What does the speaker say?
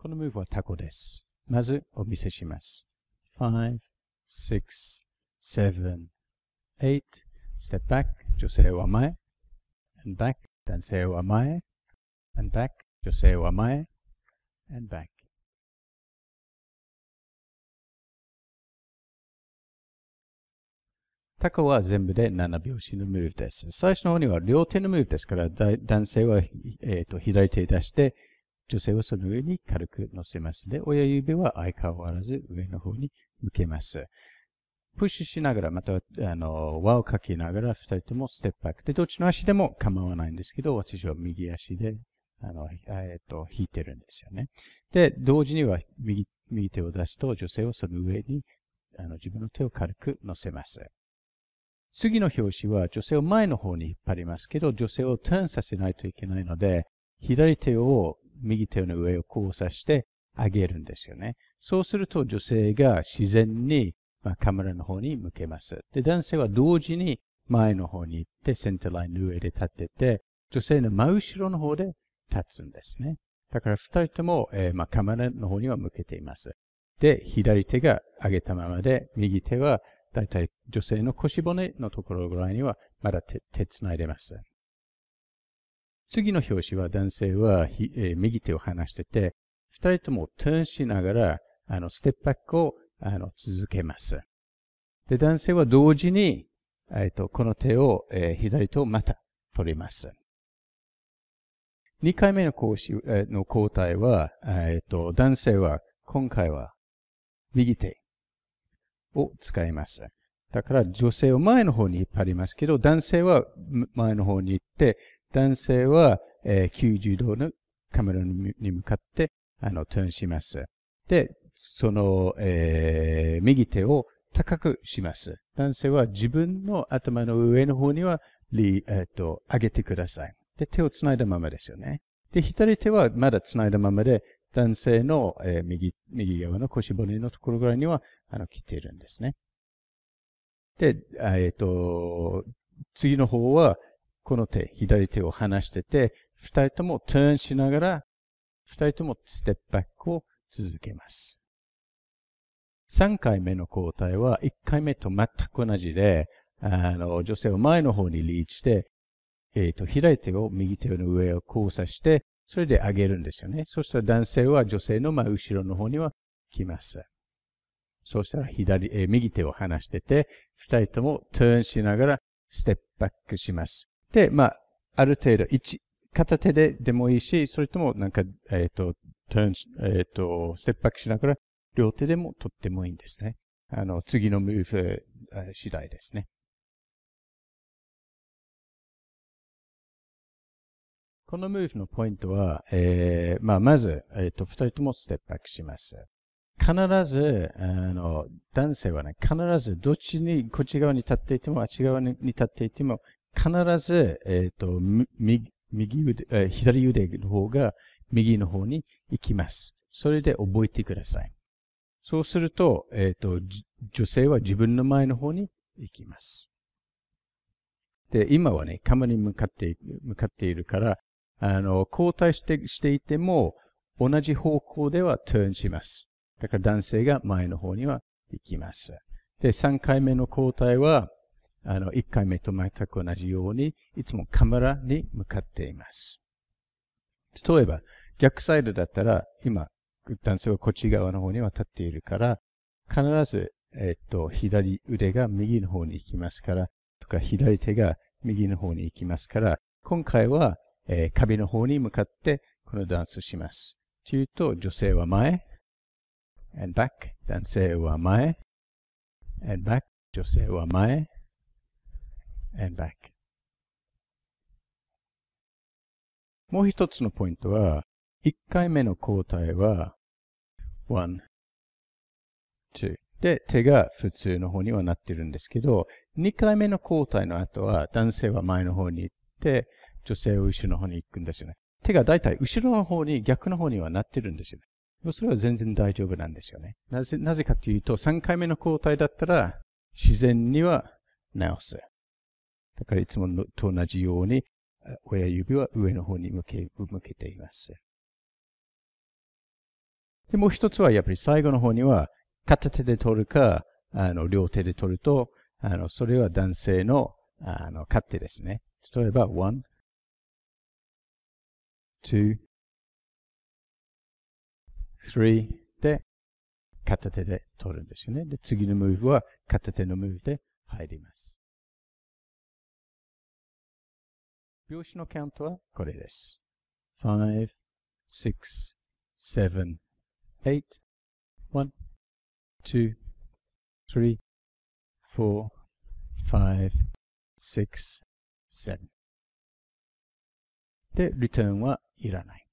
このムーブはタコです。まず、お見せします。5、6、7、8、step back、女性は前。and back、男性は前。and back、女性は前。and back。タコは全部で7拍子のムーブです。最初の方には両手のムーブですから、男性は、えーと、と左手出して、女性はその上に軽く乗せますで、親指は相変わらず上の方に向けます。プッシュしながら、またあの、輪をかけながら、二人ともステップバックで、どっちの足でも構わないんですけど、私は右足で、あの、えっ、ー、と、引いてるんですよね。で、同時には右、右手を出すと、女性はその上に、あの、自分の手を軽く乗せます。次の表紙は、女性を前の方に引っ張りますけど、女性をターンさせないといけないので、左手を右手の上を交差してあげるんですよね。そうすると女性が自然に、まあ、カメラの方に向けます。で、男性は同時に前の方に行ってセンターラインの上で立ってて、女性の真後ろの方で立つんですね。だから二人とも、えー、まあ、カメラの方には向けています。で、左手が上げたままで、右手はだいたい女性の腰骨のところぐらいにはまだ手手つないでます。次の表紙は男性は、えー、右手を離してて、二人ともターンしながら、あの、ステップバックを、あの、続けます。で、男性は同時に、えっ、ー、と、この手を、えー、左手をまた取ります。二回目の講師、えー、の交代は、えっ、ー、と、男性は、今回は、右手を使います。だから、女性を前の方に引っ張りますけど、男性は前の方に行って、男性は、えー、90度のカメラに向かって、あの、トーンします。で、その、えー、右手を高くします。男性は自分の頭の上の方には、えー、っと、上げてください。で、手をつないだままですよね。で、左手はまだつないだままで、男性の、えー、右、右側の腰骨のところぐらいには、あの、来ているんですね。で、えっ、と、次の方は、この手、左手を離してて、二人とも turn しながら、二人ともステップバックを続けます。三回目の交代は、一回目と全く同じで、あの、女性を前の方にリーチして、えっ、ー、と、左手を右手の上を交差して、それで上げるんですよね。そしたら男性は女性の真後ろの方には来ます。そうしたら左、えー、右手を離してて、二人とも turn しながらステップバックします。で、まあ、ある程度、一、片手ででもいいし、それともなんか、えっ、ー、と、turn, えっ、ー、と、ステップバックしながら、両手でもとってもいいんですね。あの、次のムーブ次第ですね。このムーブのポイントは、えー、まあ、まず、えっ、ー、と、二人ともステップバックします。必ず、あの、男性はね、必ずどっちに、こっち側に立っていても、あっち側に立っていても、必ず、えっ、ー、と、右腕、えー、左腕の方が右の方に行きます。それで覚えてください。そうすると、えっ、ー、と、女性は自分の前の方に行きます。で、今はね、釜に向かって、向かっているから、あの、交代して、していても、同じ方向ではターンします。だから男性が前の方には行きます。で、3回目の交代は、あの、1回目と全く同じように、いつもカメラに向かっています。例えば、逆サイドだったら、今、男性はこっち側の方には立っているから、必ず、えっと、左腕が右の方に行きますから、とか、左手が右の方に行きますから、今回は、えー、壁の方に向かって、このダンスします。というと、女性は前、and back、男性は前、and back、女性は前、and back もう一つのポイントは1回目の交代は1 2で、手が普通の方にはなってるんですけど、2回目の交代の後は、男性は前の方に行って、女性は後ろの方に行くんですよね。手がだいたい後ろの方に、逆の方にはなってるんですよね。でもそれは全然大丈夫なんですよね。なぜ、なぜかというと、3回目の交代だったら、自然には直す。だからいつもと同じように、親指は上の方に向け、向けています。で、もう一つはやっぱり最後の方には、片手で取るか、あの、両手で取ると、あの、それは男性の、あの、勝手ですね。例えば、one, two, three で、片手で取るんですよね。で、次のムーブは片手のムーブで入ります。拍子のカウントはこれです。5、6、7、8、1、2、3、4、5、6、7。で、return はいらない。